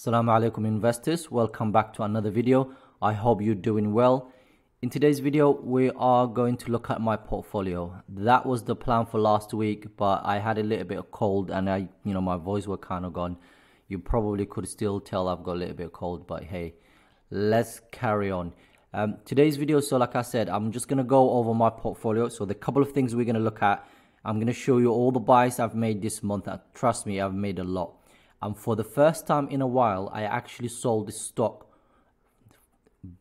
Assalamu alaikum investors, welcome back to another video. I hope you're doing well. In today's video, we are going to look at my portfolio. That was the plan for last week, but I had a little bit of cold and I, you know, my voice were kind of gone. You probably could still tell I've got a little bit of cold, but hey, let's carry on. Um, today's video, so like I said, I'm just going to go over my portfolio. So the couple of things we're going to look at, I'm going to show you all the buys I've made this month. Uh, trust me, I've made a lot. And for the first time in a while, I actually sold this stock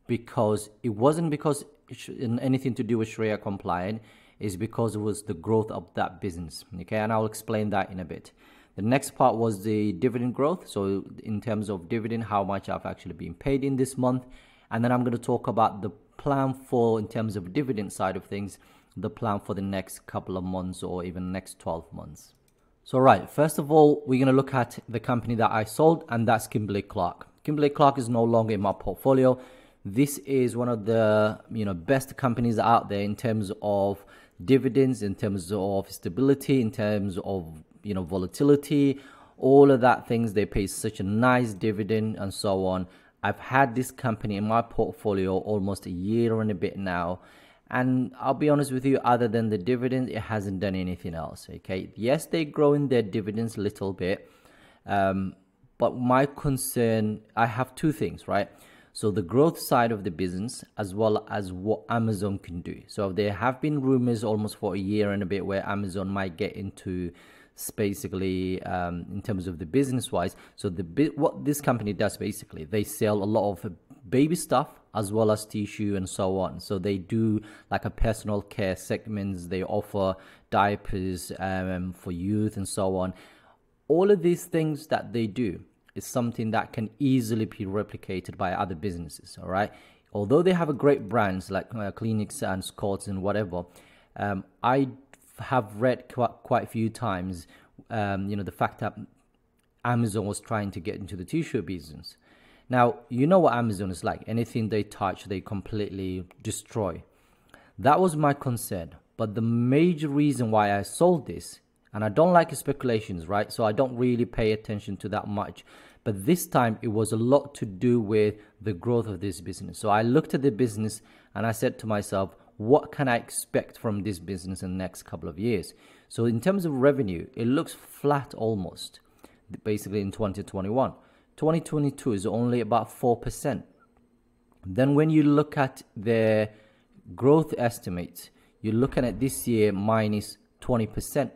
because it wasn't because it anything to do with Sharia compliant, is because it was the growth of that business. Okay, and I'll explain that in a bit. The next part was the dividend growth. So, in terms of dividend, how much I've actually been paid in this month. And then I'm going to talk about the plan for, in terms of dividend side of things, the plan for the next couple of months or even next 12 months. So right, first of all, we're going to look at the company that I sold and that's Kimberly-Clark. Kimberly-Clark is no longer in my portfolio. This is one of the, you know, best companies out there in terms of dividends, in terms of stability, in terms of, you know, volatility, all of that things they pay such a nice dividend and so on. I've had this company in my portfolio almost a year and a bit now and I'll be honest with you, other than the dividend, it hasn't done anything else. Okay. Yes, they're growing their dividends a little bit. Um, but my concern, I have two things, right? So the growth side of the business, as well as what Amazon can do. So there have been rumors almost for a year and a bit where Amazon might get into basically um, in terms of the business wise. So the what this company does basically, they sell a lot of baby stuff as well as tissue and so on. So they do like a personal care segments. They offer diapers um, for youth and so on. All of these things that they do is something that can easily be replicated by other businesses. All right. Although they have a great brands like uh, clinics and Scots and whatever, um, I have read quite, quite a few times, um, you know, the fact that Amazon was trying to get into the tissue business now, you know what Amazon is like anything they touch, they completely destroy. That was my concern. But the major reason why I sold this, and I don't like speculations, right? So I don't really pay attention to that much. But this time it was a lot to do with the growth of this business. So I looked at the business and I said to myself, what can I expect from this business in the next couple of years? So, in terms of revenue, it looks flat almost, basically in 2021. 2022 is only about 4%. Then when you look at the growth estimates, you're looking at this year minus 20%.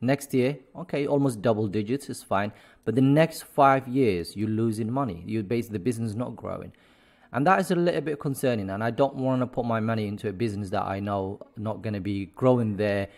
Next year, okay, almost double digits is fine. But the next five years, you're losing money. You base the business not growing. And that is a little bit concerning. And I don't want to put my money into a business that I know not going to be growing their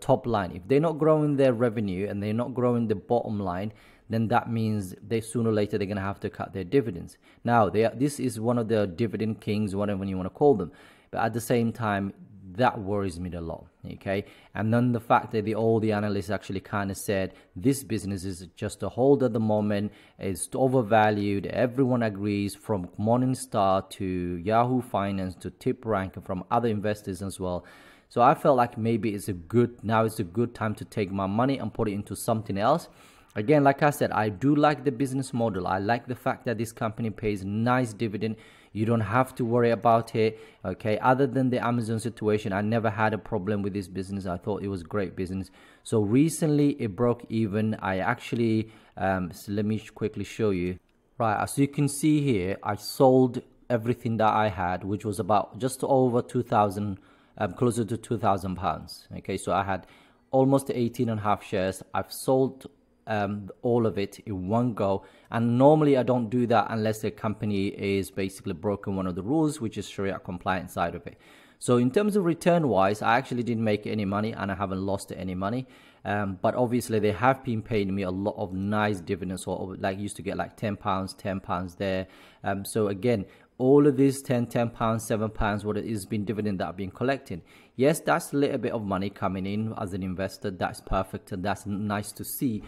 top line. If they're not growing their revenue and they're not growing the bottom line, then that means they sooner or later they're going to have to cut their dividends. Now, they are, this is one of the dividend kings, whatever you want to call them. But at the same time, that worries me a lot. Okay, and then the fact that the, all the analysts actually kind of said this business is just a hold at the moment, it's overvalued. Everyone agrees, from Morningstar to Yahoo Finance to Tip Rank and from other investors as well. So I felt like maybe it's a good now it's a good time to take my money and put it into something else Again, like I said, I do like the business model. I like the fact that this company pays nice dividend. You don't have to worry about it. Okay, other than the Amazon situation, I never had a problem with this business. I thought it was great business. So recently it broke even. I actually, um, so let me quickly show you. Right, as you can see here, I sold everything that I had, which was about just over 2,000, um, closer to 2,000 pounds. Okay, so I had almost 18 and a half shares. I've sold um, all of it in one go. And normally I don't do that unless the company is basically broken one of the rules, which is Sharia compliant side of it. So in terms of return wise, I actually didn't make any money and I haven't lost any money. Um, but obviously they have been paying me a lot of nice dividends or oh, like used to get like 10 pounds, 10 pounds there. Um, so again, all of these 10 10 pounds 7 pounds what has been dividend that i've been collecting yes that's a little bit of money coming in as an investor that's perfect and that's nice to see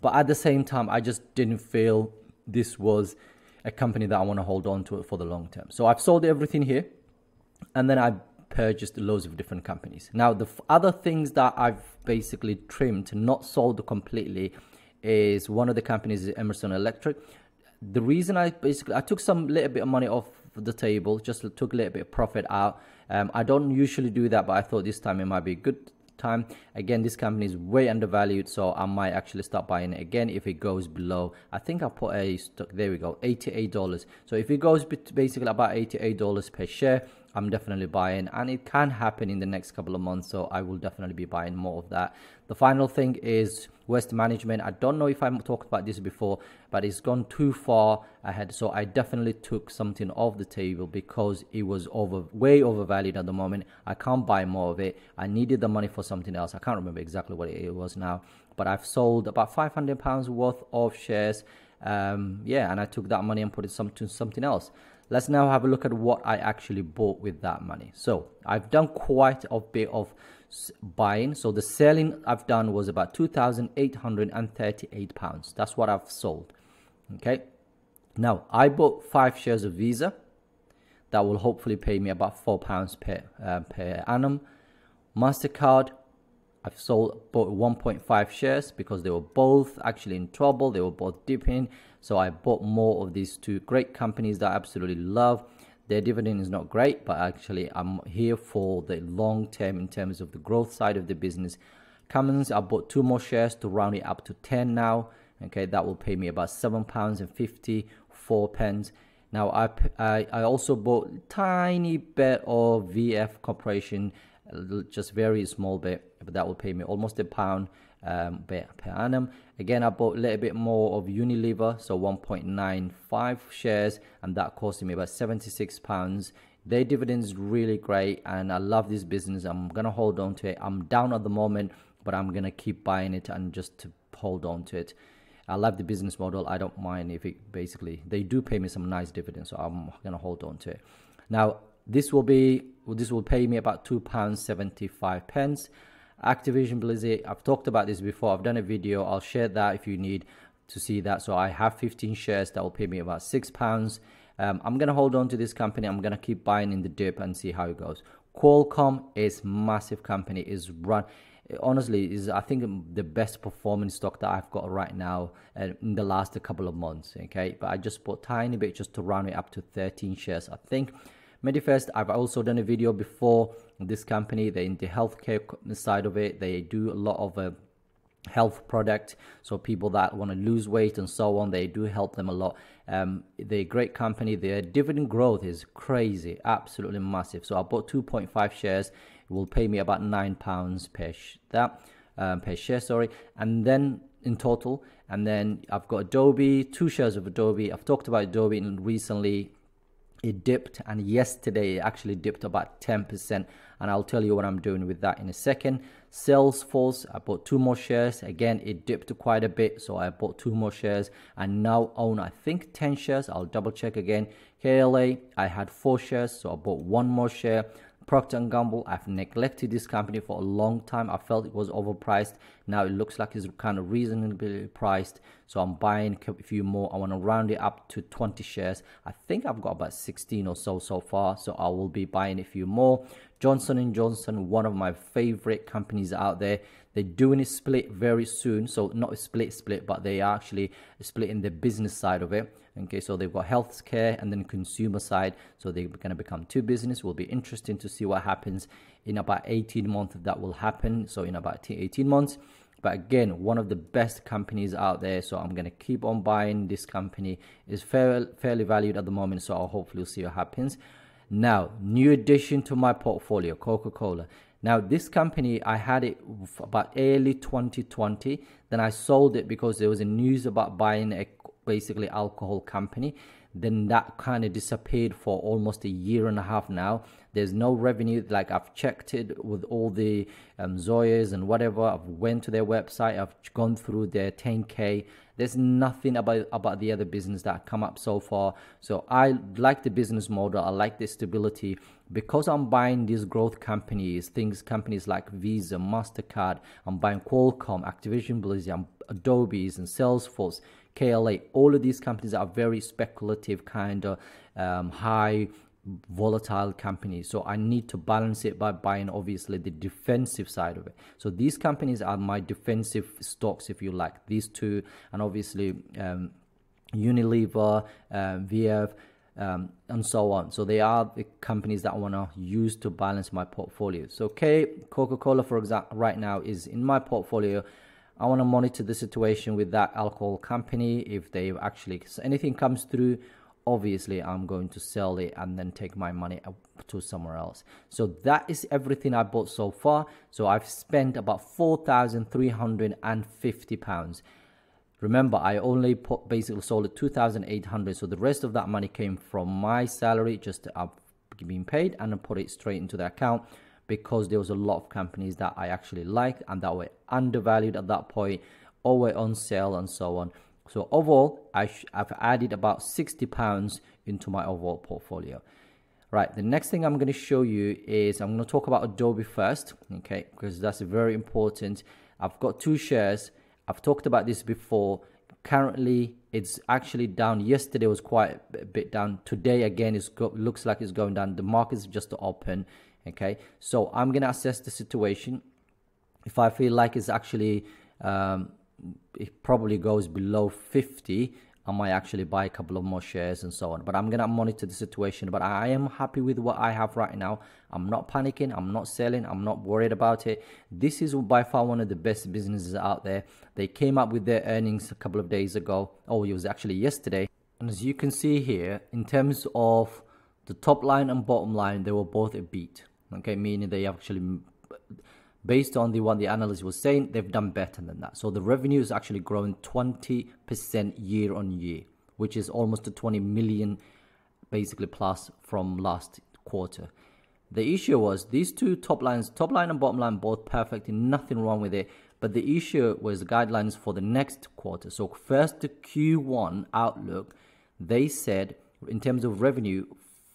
but at the same time, I just didn't feel this was a company that I want to hold on to for the long term. So I've sold everything here and then I purchased loads of different companies. Now, the other things that I've basically trimmed, not sold completely, is one of the companies is Emerson Electric. The reason I basically I took some little bit of money off the table, just took a little bit of profit out. Um, I don't usually do that, but I thought this time it might be a good time again this company is way undervalued so i might actually start buying it again if it goes below i think i put a stock there we go 88 dollars so if it goes basically about 88 dollars per share I'm definitely buying and it can happen in the next couple of months. So I will definitely be buying more of that. The final thing is waste management. I don't know if I have talked about this before, but it's gone too far ahead. So I definitely took something off the table because it was over way overvalued at the moment. I can't buy more of it. I needed the money for something else. I can't remember exactly what it was now, but I've sold about 500 pounds worth of shares um, yeah, and I took that money and put it some, to something else let's now have a look at what I actually bought with that money. So I've done quite a bit of buying. So the selling I've done was about 2,838 pounds. That's what I've sold. Okay. Now I bought five shares of Visa. That will hopefully pay me about four pounds per uh, per annum. Mastercard I've sold bought 1.5 shares because they were both actually in trouble. They were both dipping. So I bought more of these two great companies that I absolutely love. Their dividend is not great, but actually I'm here for the long term in terms of the growth side of the business. Cummins, I bought two more shares to round it up to 10 now. Okay, that will pay me about seven pounds and 54 pence. Now I, I, I also bought tiny bit of VF Corporation just very small bit, but that will pay me almost a pound um, per, per annum. Again, I bought a little bit more of Unilever, so 1.95 shares, and that costed me about 76 pounds. Their dividends really great, and I love this business. I'm gonna hold on to it. I'm down at the moment, but I'm gonna keep buying it and just to hold on to it. I love the business model. I don't mind if it basically they do pay me some nice dividends, so I'm gonna hold on to it. Now this will be well, this will pay me about £2.75 pence. Activision Blizzard, I've talked about this before. I've done a video. I'll share that if you need to see that. So I have 15 shares that will pay me about six pounds. Um, I'm gonna hold on to this company. I'm gonna keep buying in the dip and see how it goes. Qualcomm is massive company. Is run honestly is I think um, the best performing stock that I've got right now uh, in the last couple of months. Okay, but I just bought tiny bit just to round it up to 13 shares. I think Medifast, I've also done a video before. This company, they're in the healthcare side of it. They do a lot of uh, health product so people that want to lose weight and so on they do help them a lot um, they're a great company their dividend growth is crazy absolutely massive so i bought 2.5 shares it will pay me about nine pounds per that um, per share sorry and then in total and then i've got adobe two shares of adobe i've talked about adobe recently it dipped and yesterday it actually dipped about 10% and I'll tell you what I'm doing with that in a second. Salesforce, I bought two more shares. Again, it dipped quite a bit, so I bought two more shares and now own, I think, 10 shares. I'll double check again. KLA, I had four shares, so I bought one more share. Procter & Gamble, I've neglected this company for a long time. I felt it was overpriced. Now it looks like it's kind of reasonably priced. So I'm buying a few more. I want to round it up to 20 shares. I think I've got about 16 or so so far. So I will be buying a few more. Johnson & Johnson, one of my favorite companies out there. They're doing a split very soon. So not a split split, but they are actually splitting the business side of it. Okay, so they've got healthcare and then consumer side. So they're going to become two business. Will be interesting to see what happens in about 18 months if that will happen. So in about 18 months. But again, one of the best companies out there. So I'm going to keep on buying this company. is fairly fairly valued at the moment. So I'll hopefully see what happens. Now, new addition to my portfolio, Coca-Cola. Now, this company, I had it about early 2020. Then I sold it because there was a news about buying a basically alcohol company then that kind of disappeared for almost a year and a half now. There's no revenue. Like I've checked it with all the um, Zoyas and whatever. I've went to their website. I've gone through their 10k. There's nothing about about the other business that come up so far. So I like the business model. I like the stability because I'm buying these growth companies, things companies like Visa, Mastercard. I'm buying Qualcomm, Activision Blizzard, Adobe's, and Salesforce. KLA, all of these companies are very speculative kind of um, high volatile companies. So I need to balance it by buying obviously the defensive side of it. So these companies are my defensive stocks, if you like. These two, and obviously um, Unilever, uh, um, VF. Um, and so on. So they are the companies that I want to use to balance my portfolio. So K, Coca-Cola, for example, right now is in my portfolio I want to monitor the situation with that alcohol company. If they actually, cause anything comes through, obviously I'm going to sell it and then take my money to somewhere else. So that is everything I bought so far. So I've spent about 4,350 pounds. Remember, I only put, basically sold at 2,800. So the rest of that money came from my salary, just i been paid and I put it straight into the account because there was a lot of companies that I actually like and that were undervalued at that point or were on sale and so on. So overall, I have added about 60 pounds into my overall portfolio. Right, the next thing I'm going to show you is I'm going to talk about Adobe first, okay, because that's very important. I've got two shares. I've talked about this before. Currently, it's actually down. Yesterday was quite a bit down. Today, again, it looks like it's going down. The market's just open okay so i'm going to assess the situation if i feel like it's actually um, it probably goes below 50 I might actually buy a couple of more shares and so on. But I'm gonna monitor the situation. But I am happy with what I have right now. I'm not panicking. I'm not selling. I'm not worried about it. This is by far one of the best businesses out there. They came up with their earnings a couple of days ago. Oh, it was actually yesterday. And as you can see here, in terms of the top line and bottom line, they were both a beat okay meaning they actually based on the one the analyst was saying they've done better than that so the revenue is actually growing 20% year on year which is almost 20 million basically plus from last quarter the issue was these two top lines top line and bottom line both perfect nothing wrong with it but the issue was the guidelines for the next quarter so first q1 outlook they said in terms of revenue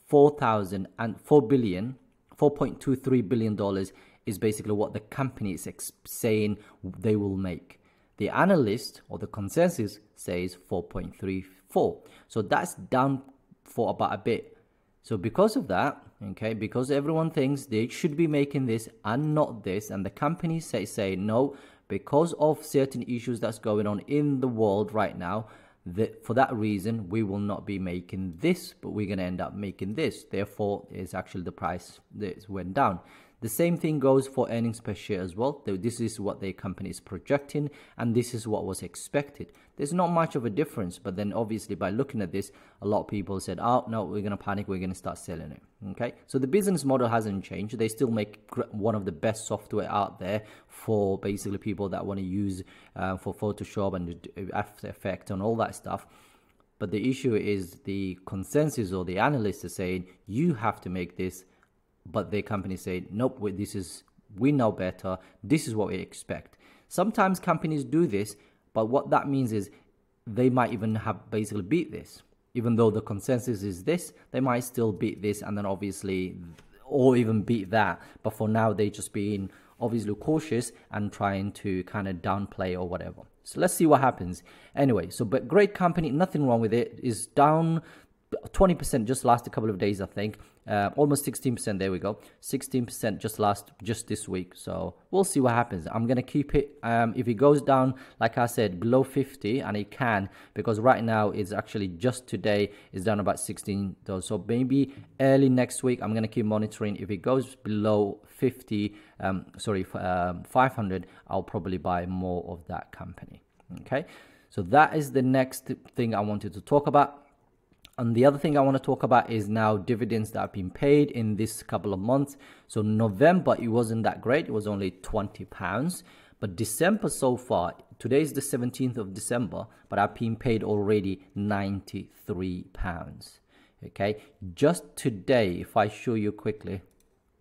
4,000 and 4 billion $4.23 billion is basically what the company is saying they will make. The analyst or the consensus says 4.34. So that's down for about a bit. So because of that, okay, because everyone thinks they should be making this and not this, and the company say say no, because of certain issues that's going on in the world right now, that for that reason we will not be making this but we're going to end up making this therefore it's actually the price that went down the same thing goes for earnings per share as well. This is what the company is projecting and this is what was expected. There's not much of a difference, but then obviously by looking at this, a lot of people said, oh no, we're going to panic, we're going to start selling it. Okay, so the business model hasn't changed. They still make one of the best software out there for basically people that want to use uh, for Photoshop and After Effects and all that stuff. But the issue is the consensus or the analysts are saying you have to make this but their company say, nope, this is, we know better, this is what we expect. Sometimes companies do this, but what that means is they might even have basically beat this. Even though the consensus is this, they might still beat this and then obviously, or even beat that. But for now, they just being obviously cautious and trying to kind of downplay or whatever. So let's see what happens. Anyway, so but great company, nothing wrong with it. Is down 20% just last a couple of days, I think. Uh, almost 16%. There we go. 16% just last, just this week. So we'll see what happens. I'm going to keep it. Um, if it goes down, like I said, below 50, and it can, because right now it's actually just today It's down about 16. Though. So maybe early next week, I'm going to keep monitoring. If it goes below 50, um, sorry, um, 500, I'll probably buy more of that company. Okay. So that is the next thing I wanted to talk about and the other thing I want to talk about is now dividends that have been paid in this couple of months. So November, it wasn't that great. It was only 20 pounds. But December so far, today is the 17th of December, but I've been paid already 93 pounds. Okay, just today, if I show you quickly,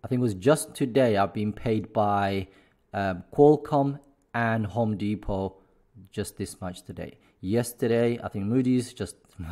I think it was just today I've been paid by um, Qualcomm and Home Depot just this much today. Yesterday, I think Moody's just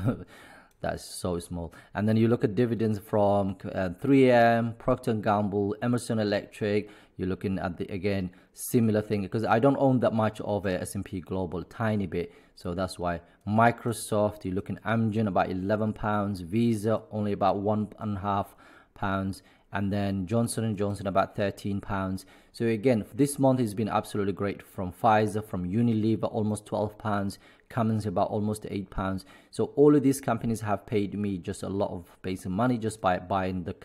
That's so small. And then you look at dividends from uh, 3M, Procter & Gamble, Emerson Electric. You're looking at the, again, similar thing because I don't own that much of a S&P Global, tiny bit. So that's why Microsoft, you're looking Amgen about 11 pounds, Visa only about one and a half pounds and then Johnson and Johnson about 13 pounds. So again, this month has been absolutely great from Pfizer, from Unilever almost 12 pounds, Cummins about almost 8 pounds. So all of these companies have paid me just a lot of basic money just by buying the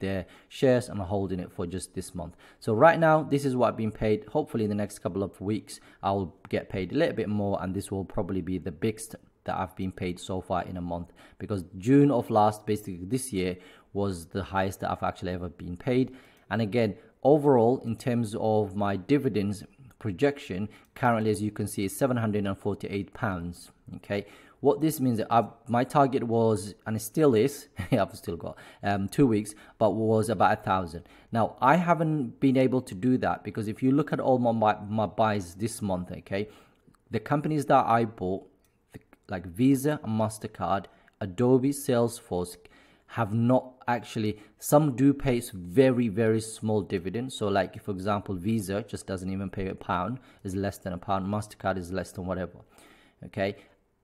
their shares and holding it for just this month. So right now, this is what I've been paid. Hopefully in the next couple of weeks, I'll get paid a little bit more and this will probably be the biggest that I've been paid so far in a month because June of last basically this year was the highest that I've actually ever been paid. And again, overall, in terms of my dividends projection, currently, as you can see, is 748 pounds. Okay, what this means I, my target was and it still is i've still got um, two weeks but was about a thousand now i haven't been able to do that because if you look at all my, my, my buys this month okay the companies that i bought like visa and mastercard adobe salesforce have not actually some do pay very very small dividends so like for example visa just doesn't even pay a pound is less than a pound mastercard is less than whatever okay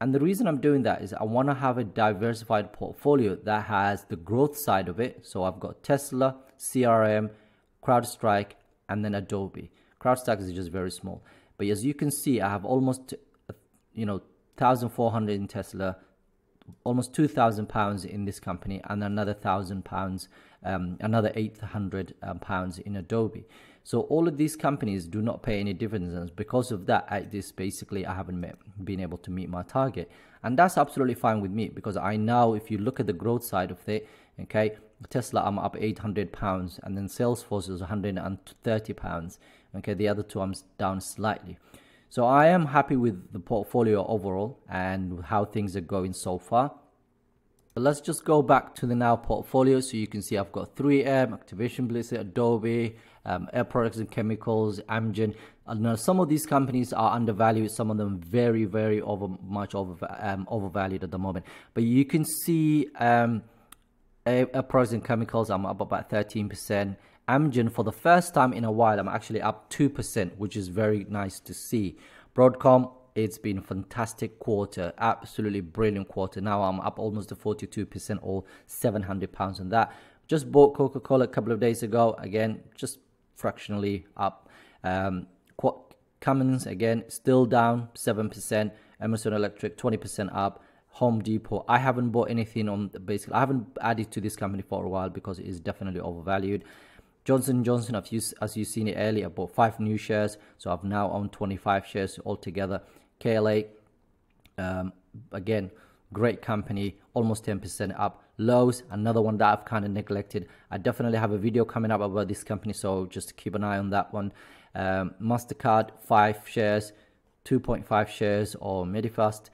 and the reason i'm doing that is i want to have a diversified portfolio that has the growth side of it so i've got tesla crm crowdstrike and then adobe crowdstrike is just very small but as you can see i have almost you know 1400 in tesla almost 2,000 pounds in this company and another 1,000 pounds, um, another 800 um, pounds in Adobe. So all of these companies do not pay any dividends. Because of that, I this basically I haven't met, been able to meet my target, and that's absolutely fine with me because I now, if you look at the growth side of it, okay, Tesla I'm up 800 pounds, and then Salesforce is 130 pounds. Okay, the other two I'm down slightly. So I am happy with the portfolio overall and how things are going so far. But let's just go back to the now portfolio so you can see I've got 3M, Activation Blizzard, Adobe, um, Air Products and Chemicals, Amgen. Now some of these companies are undervalued, some of them very, very over much over um, overvalued at the moment. But you can see um, Air Products and Chemicals, I'm up about 13%. Amgen, for the first time in a while, I'm actually up 2%, which is very nice to see. Broadcom, it's been fantastic quarter, absolutely brilliant quarter. Now I'm up almost to 42% or 700 pounds on that. Just bought Coca-Cola a couple of days ago. Again, just fractionally up. Um, Cummins, again, still down 7%. Amazon Electric, 20% up. Home Depot. I haven't bought anything on basically. I haven't added to this company for a while because it is definitely overvalued. Johnson Johnson, I've used, as you've seen it earlier, I bought five new shares, so I've now owned 25 shares altogether. KLA, um, again, great company, almost 10% up. Lowe's, another one that I've kind of neglected. I definitely have a video coming up about this company, so just keep an eye on that one. Um, Mastercard, five shares, 2.5 shares, or Medifast.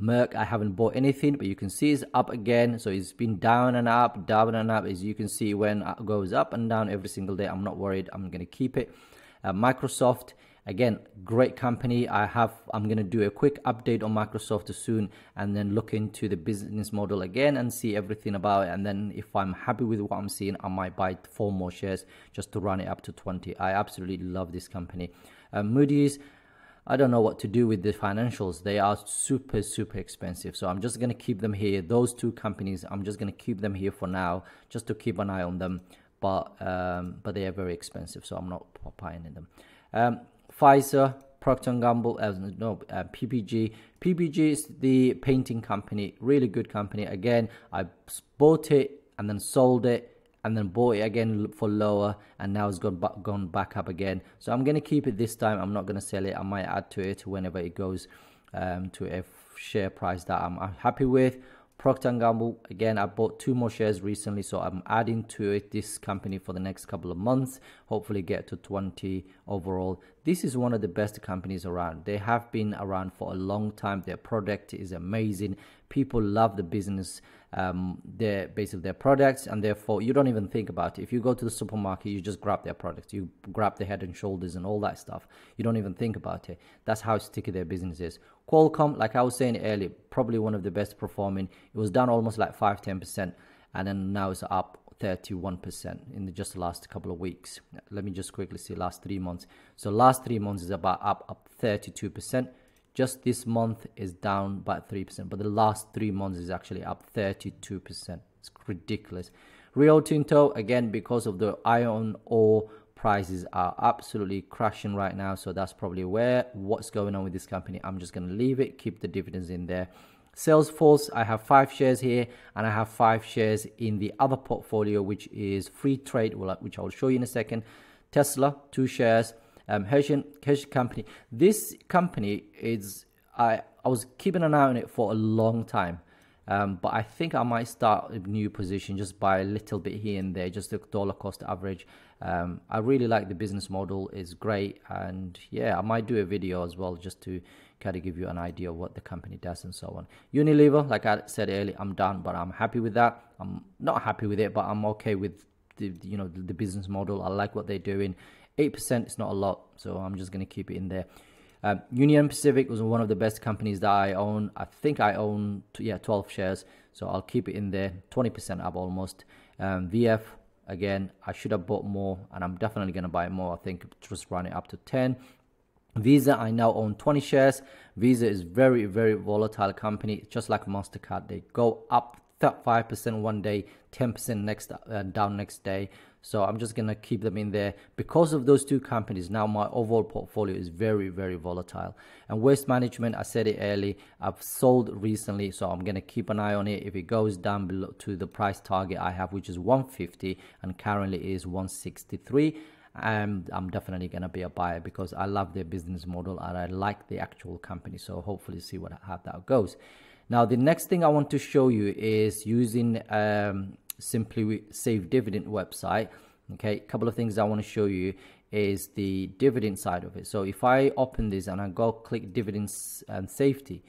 Merck, I haven't bought anything, but you can see it's up again. So it's been down and up, down and up. As you can see, when it goes up and down every single day, I'm not worried. I'm going to keep it. Uh, Microsoft, again, great company. I have. I'm going to do a quick update on Microsoft soon, and then look into the business model again and see everything about it. And then if I'm happy with what I'm seeing, I might buy four more shares just to run it up to 20. I absolutely love this company. Uh, Moody's, I don't know what to do with the financials. They are super, super expensive. So I'm just going to keep them here. Those two companies, I'm just going to keep them here for now, just to keep an eye on them. But um, but they are very expensive, so I'm not buying them. Um, Pfizer, Procter & Gamble, uh, no, uh, PPG. PPG is the painting company, really good company. Again, I bought it and then sold it and then bought it again for lower and now it's gone, back, gone back up again. So I'm going to keep it this time. I'm not going to sell it. I might add to it whenever it goes um, to a share price that I'm happy with. Procter & Gamble, again, I bought two more shares recently, so I'm adding to it this company for the next couple of months, hopefully get to 20 overall. This is one of the best companies around. They have been around for a long time. Their product is amazing. People love the business um, their basically their products, and therefore you don't even think about it. If you go to the supermarket, you just grab their products, you grab the Head and Shoulders and all that stuff. You don't even think about it. That's how sticky their business is. Qualcomm, like I was saying earlier, probably one of the best performing. It was down almost like five ten percent, and then now it's up 31% in the just the last couple of weeks. Let me just quickly see last three months. So last three months is about up up 32% just this month is down by 3%, but the last three months is actually up 32%. It's ridiculous. Rio Tinto, again, because of the iron ore prices are absolutely crashing right now. So that's probably where what's going on with this company. I'm just going to leave it, keep the dividends in there. Salesforce, I have five shares here and I have five shares in the other portfolio, which is free trade, which I'll show you in a second. Tesla, two shares um, Hessian, Hessian company. This company is I I was keeping an eye on it for a long time. Um, but I think I might start a new position just by a little bit here and there, just the dollar cost average. Um, I really like the business model; is great, and yeah, I might do a video as well just to kind of give you an idea of what the company does and so on. Unilever, like I said earlier, I'm done, but I'm happy with that. I'm not happy with it, but I'm okay with the you know the, the business model. I like what they're doing. 8% is not a lot, so I'm just going to keep it in there. Um, Union Pacific was one of the best companies that I own. I think I own, yeah, 12 shares, so I'll keep it in there. 20% up almost. Um, VF, again, I should have bought more, and I'm definitely going to buy more. I think just run it up to 10. Visa, I now own 20 shares. Visa is very, very volatile company, just like MasterCard. They go up 5% one day, 10% next uh, down next day. So I'm just going to keep them in there. Because of those two companies, now my overall portfolio is very, very volatile. And waste management, I said it early, I've sold recently, so I'm going to keep an eye on it. If it goes down below to the price target I have, which is 150 and currently is 163, and um, I'm definitely going to be a buyer because I love their business model and I like the actual company. So hopefully see what how that goes. Now, the next thing I want to show you is using um, Simply Save Dividend website. Okay, a couple of things I want to show you is the dividend side of it. So if I open this and I go click dividends and safety,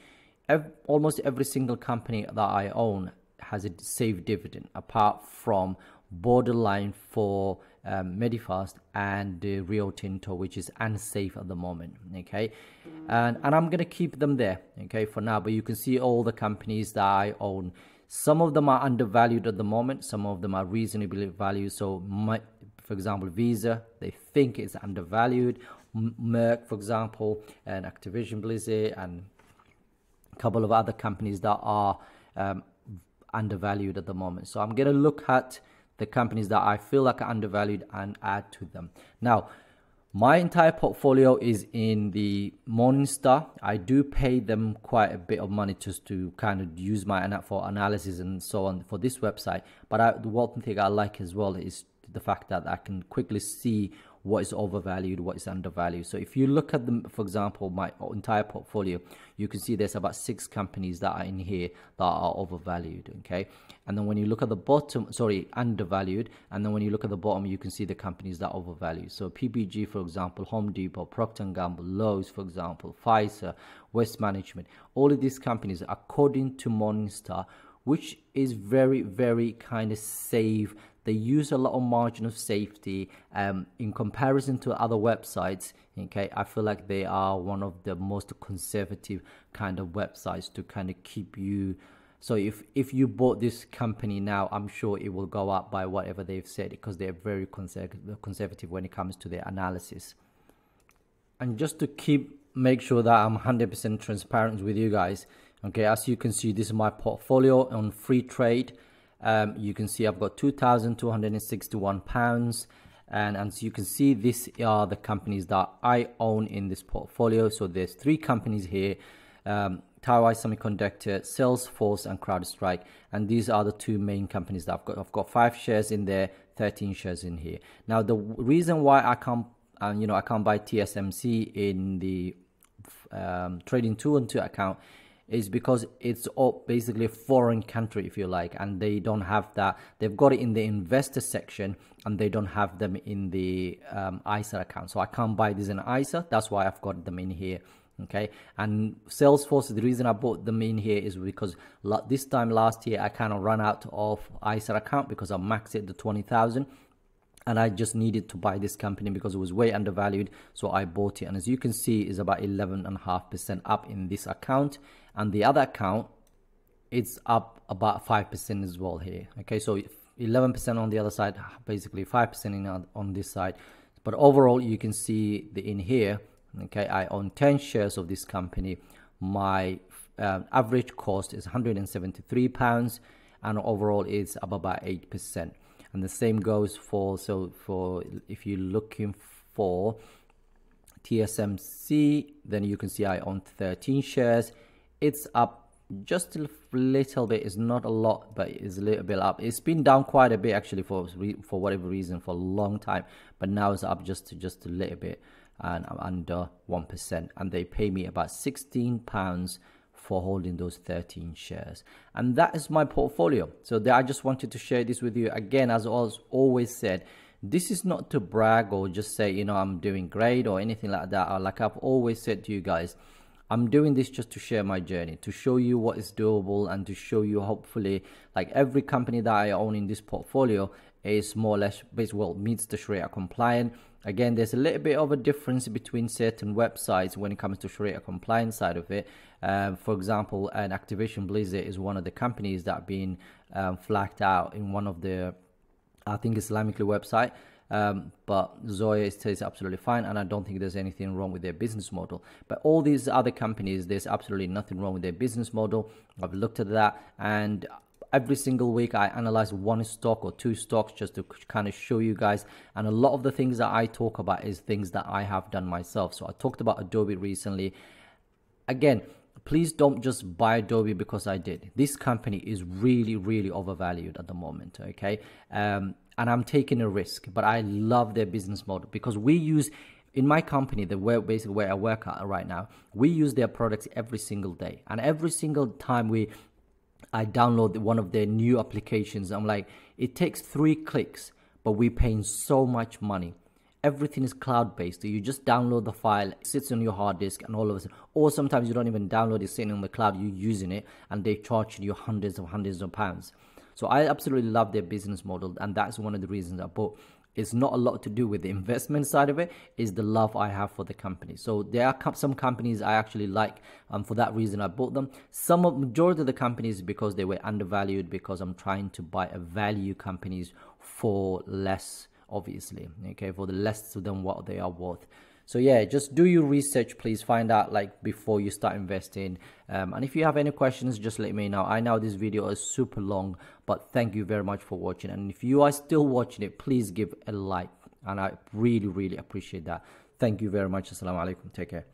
ev almost every single company that I own has a safe dividend apart from borderline for um, Medifast and uh, Rio Tinto, which is unsafe at the moment. Okay, and and I'm gonna keep them there. Okay, for now, but you can see all the companies that I own some of them are undervalued at the moment. Some of them are reasonably valued. So, my, for example, Visa, they think it's undervalued. Merck, for example, and Activision Blizzard, and a couple of other companies that are um, undervalued at the moment. So I'm going to look at the companies that I feel like are undervalued and add to them. Now, my entire portfolio is in the Morningstar. I do pay them quite a bit of money just to kind of use my for analysis and so on for this website. But I, the one thing I like as well is the fact that I can quickly see what is overvalued, what is undervalued. So if you look at them, for example, my entire portfolio, you can see there's about six companies that are in here that are overvalued. Okay. And then when you look at the bottom, sorry, undervalued. And then when you look at the bottom, you can see the companies that are overvalued. So PPG, for example, Home Depot, Procter & Gamble, Lowe's, for example, Pfizer, West Management, all of these companies, according to Morningstar, which is very, very kind of safe they use a lot of margin of safety um, in comparison to other websites okay i feel like they are one of the most conservative kind of websites to kind of keep you so if if you bought this company now i'm sure it will go up by whatever they've said because they're very conservative when it comes to their analysis and just to keep make sure that i'm 100% transparent with you guys okay as you can see this is my portfolio on free trade um, you can see I've got 2,261 pounds. And as you can see, these are the companies that I own in this portfolio. So there's three companies here, um, Taiwan Semiconductor, Salesforce and CrowdStrike. And these are the two main companies that I've got. I've got five shares in there, 13 shares in here. Now, the reason why I can't, uh, you know, I can't buy TSMC in the um, trading two and two account is because it's all basically foreign country if you like and they don't have that they've got it in the investor section and they don't have them in the um, isa account so i can't buy this in isa that's why i've got them in here okay and salesforce the reason i bought them in here is because this time last year i kind of ran out of isa account because i maxed it to 20000 and I just needed to buy this company because it was way undervalued so I bought it and as you can see is about 11.5% up in this account and the other account it's up about 5% as well here okay so 11% on the other side basically 5% on this side but overall you can see the in here okay I own 10 shares of this company my uh, average cost is 173 pounds and overall it's up about 8% and the same goes for so for if you're looking for TSMC then you can see I own 13 shares it's up just a little bit it's not a lot but it's a little bit up it's been down quite a bit actually for for whatever reason for a long time but now it's up just just a little bit and I'm under 1% and they pay me about 16 pounds for holding those 13 shares. And that is my portfolio. So I just wanted to share this with you. Again, as I always said, this is not to brag or just say, you know, I'm doing great or anything like that. Uh, like I've always said to you guys, I'm doing this just to share my journey, to show you what is doable and to show you hopefully like every company that I own in this portfolio is more or less based well meets the Sharia compliant Again, there's a little bit of a difference between certain websites when it comes to Sharia compliance side of it. Um, for example, an Activision Blizzard is one of the companies that been um, flagged out in one of the, I think, Islamically website. Um, but Zoya is absolutely fine, and I don't think there's anything wrong with their business model. But all these other companies, there's absolutely nothing wrong with their business model. I've looked at that, and every single week I analyze one stock or two stocks just to kind of show you guys. And a lot of the things that I talk about is things that I have done myself. So I talked about Adobe recently. Again, please don't just buy Adobe because I did. This company is really, really overvalued at the moment. Okay. Um, and I'm taking a risk, but I love their business model because we use in my company, the where basically where I work at right now, we use their products every single day, and every single time we I download one of their new applications. I'm like, it takes three clicks, but we're paying so much money. Everything is cloud based. you just download the file, it sits on your hard disk, and all of a sudden, or sometimes you don't even download it, sitting on the cloud, you're using it, and they charge you hundreds of hundreds of pounds. So I absolutely love their business model, and that's one of the reasons I bought it's not a lot to do with the investment side of it. Is the love I have for the company. So there are some companies I actually like. and um, for that reason, I bought them. Some of majority of the companies because they were undervalued because I'm trying to buy a value companies for less, obviously. Okay, for the less than what they are worth. So yeah, just do your research, please find out like before you start investing. Um, and if you have any questions, just let me know. I know this video is super long but thank you very much for watching and if you are still watching it please give a like and i really really appreciate that thank you very much assalamu alaikum take care